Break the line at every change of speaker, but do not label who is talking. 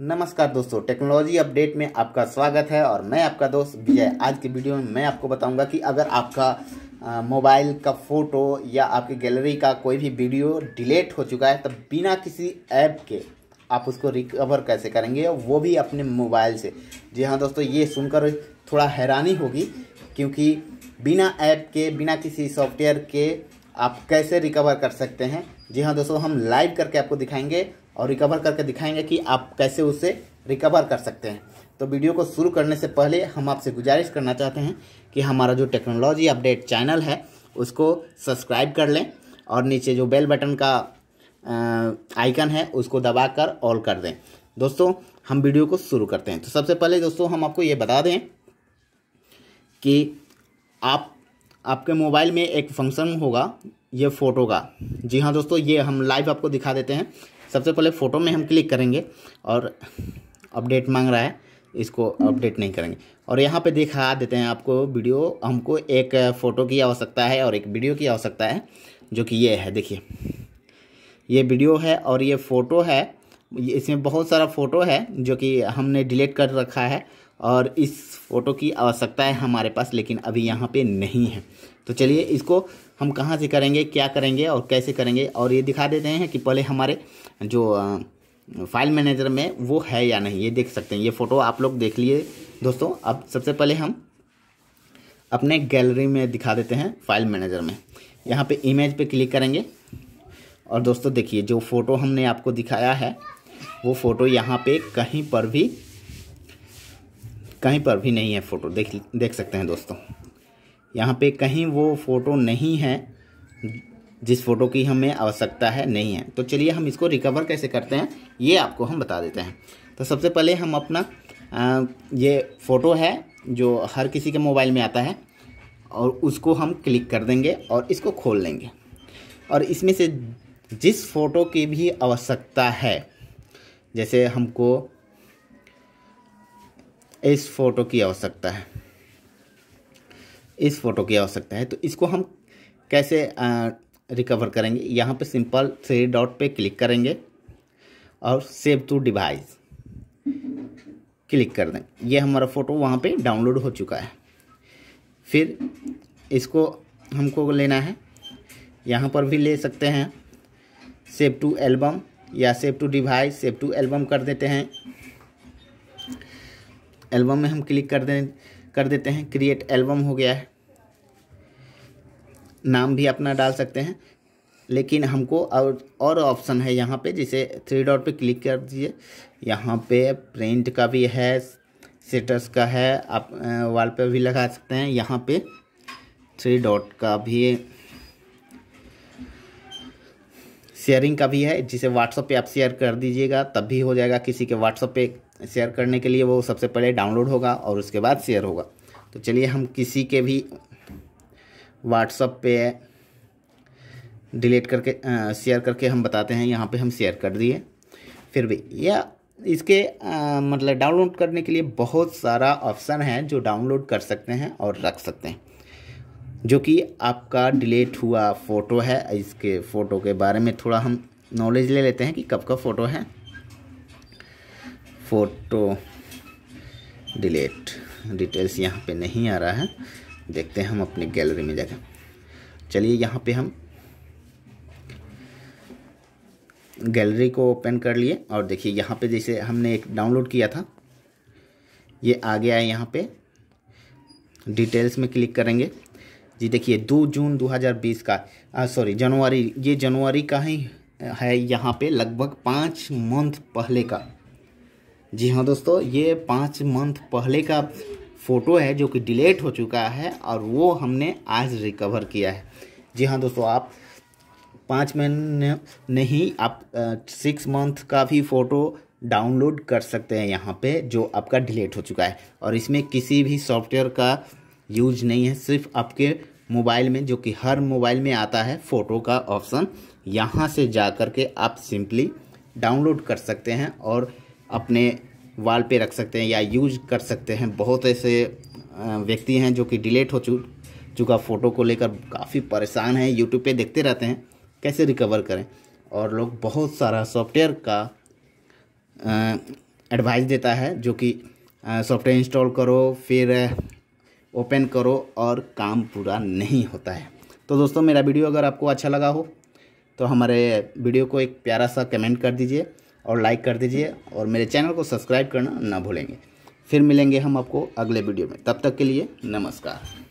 नमस्कार दोस्तों technology update में आपका स्वागत है और मैं आपका दोस्त विजय आज की वीडियो में मैं आपको बताऊंगा कि अगर आपका मोबाइल का फ़ोटो या आपकी गैलरी का कोई भी वीडियो डिलीट हो चुका है तब बिना किसी ऐप के आप उसको रिकवर कैसे करेंगे वो भी अपने मोबाइल से जी हाँ दोस्तों ये सुनकर थोड़ा हैरानी होगी क्योंकि बिना ऐप के बिना किसी सॉफ्टवेयर के आप कैसे रिकवर कर सकते हैं जी हाँ दोस्तों हम लाइव करके आपको दिखाएंगे और रिकवर करके दिखाएंगे कि आप कैसे उसे रिकवर कर सकते हैं तो वीडियो को शुरू करने से पहले हम आपसे गुजारिश करना चाहते हैं कि हमारा जो टेक्नोलॉजी अपडेट चैनल है उसको सब्सक्राइब कर लें और नीचे जो बेल बटन का आइकन है उसको दबा कर ऑल कर दें दोस्तों हम वीडियो को शुरू करते हैं तो सबसे पहले दोस्तों हम आपको ये बता दें कि आप आपके मोबाइल में एक फंक्शन होगा ये फ़ोटो का जी हाँ दोस्तों ये हम लाइव आपको दिखा देते हैं सबसे पहले फ़ोटो में हम क्लिक करेंगे और अपडेट मांग रहा है इसको अपडेट नहीं करेंगे और यहाँ पे दिखा देते हैं आपको वीडियो हमको एक फ़ोटो की आवश्यकता है और एक वीडियो की आवश्यकता है जो कि ये है देखिए ये वीडियो है और ये फ़ोटो है इसमें बहुत सारा फ़ोटो है जो कि हमने डिलीट कर रखा है और इस फ़ोटो की आवश्यकता है हमारे पास लेकिन अभी यहाँ पे नहीं है तो चलिए इसको हम कहाँ से करेंगे क्या करेंगे और कैसे करेंगे और ये दिखा देते हैं कि पहले हमारे जो फाइल मैनेजर में वो है या नहीं ये देख सकते हैं ये फ़ोटो आप लोग देख लिए दोस्तों अब सबसे पहले हम अपने गैलरी में दिखा देते हैं फाइल मैनेजर में यहाँ पे इमेज पे क्लिक करेंगे और दोस्तों देखिए जो फ़ोटो हमने आपको दिखाया है वो फ़ोटो यहाँ पे कहीं पर भी कहीं पर भी नहीं है फ़ोटो देख देख सकते हैं दोस्तों यहाँ पे कहीं वो फ़ोटो नहीं है जिस फ़ोटो की हमें आवश्यकता है नहीं है तो चलिए हम इसको रिकवर कैसे करते हैं ये आपको हम बता देते हैं तो सबसे पहले हम अपना आ, ये फ़ोटो है जो हर किसी के मोबाइल में आता है और उसको हम क्लिक कर देंगे और इसको खोल लेंगे और इसमें से जिस फ़ोटो की भी आवश्यकता है जैसे हमको इस फ़ोटो की आवश्यकता है इस फ़ोटो की आवश्यकता है तो इसको हम कैसे रिकवर करेंगे यहाँ पे सिंपल थ्री डॉट पे क्लिक करेंगे और सेव टू डिवाइस क्लिक कर दें ये हमारा फ़ोटो वहाँ पे डाउनलोड हो चुका है फिर इसको हमको लेना है यहाँ पर भी ले सकते हैं सेव टू एल्बम या save to device save to album कर देते हैं एल्बम में हम क्लिक कर दें कर देते हैं क्रिएट एल्बम हो गया है नाम भी अपना डाल सकते हैं लेकिन हमको और और ऑप्शन है यहाँ पे जिसे थ्री डॉट पे क्लिक कर दीजिए यहाँ पे प्रिंट का भी है सेटस का है आप वाल पे भी लगा सकते हैं यहाँ पे थ्री डॉट का भी शेयरिंग का भी है जिसे व्हाट्सअप पे आप शेयर कर दीजिएगा तब भी हो जाएगा किसी के व्हाट्सअप पे शेयर करने के लिए वो सबसे पहले डाउनलोड होगा और उसके बाद शेयर होगा तो चलिए हम किसी के भी व्हाट्सअप पे डिलीट करके शेयर करके हम बताते हैं यहाँ पे हम शेयर कर दिए फिर भी या इसके आ, मतलब डाउनलोड करने के लिए बहुत सारा ऑप्शन है जो डाउनलोड कर सकते हैं और रख सकते हैं जो कि आपका डिलीट हुआ फ़ोटो है इसके फ़ोटो के बारे में थोड़ा हम नॉलेज ले लेते हैं कि कब का फ़ोटो है फ़ोटो डिलीट डिटेल्स यहाँ पे नहीं आ रहा है देखते हैं हम अपने गैलरी में जाकर चलिए यहाँ पे हम गैलरी को ओपन कर लिए और देखिए यहाँ पे जैसे हमने एक डाउनलोड किया था ये आ गया है यहाँ पे डिटेल्स में क्लिक करेंगे जी देखिए दो जून 2020 का सॉरी जनवरी ये जनवरी का ही है यहाँ पे लगभग पाँच मंथ पहले का जी हाँ दोस्तों ये पाँच मंथ पहले का फ़ोटो है जो कि डिलीट हो चुका है और वो हमने आज रिकवर किया है जी हाँ दोस्तों आप पाँच महीने नहीं आप सिक्स मंथ का भी फ़ोटो डाउनलोड कर सकते हैं यहाँ पे जो आपका डिलीट हो चुका है और इसमें किसी भी सॉफ्टवेयर का यूज नहीं है सिर्फ आपके मोबाइल में जो कि हर मोबाइल में आता है फ़ोटो का ऑप्शन यहाँ से जा कर के आप सिंपली डाउनलोड कर सकते हैं और अपने वाल पे रख सकते हैं या यूज कर सकते हैं बहुत ऐसे व्यक्ति हैं जो कि डिलीट हो चुक चुका फ़ोटो को लेकर काफ़ी परेशान हैं यूट्यूब पे देखते रहते हैं कैसे रिकवर करें और लोग बहुत सारा सॉफ्टवेयर का एडवाइस देता है जो कि सॉफ्टवेयर इंस्टॉल करो फिर ओपन करो और काम पूरा नहीं होता है तो दोस्तों मेरा वीडियो अगर आपको अच्छा लगा हो तो हमारे वीडियो को एक प्यारा सा कमेंट कर दीजिए और लाइक कर दीजिए और मेरे चैनल को सब्सक्राइब करना ना भूलेंगे फिर मिलेंगे हम आपको अगले वीडियो में तब तक के लिए नमस्कार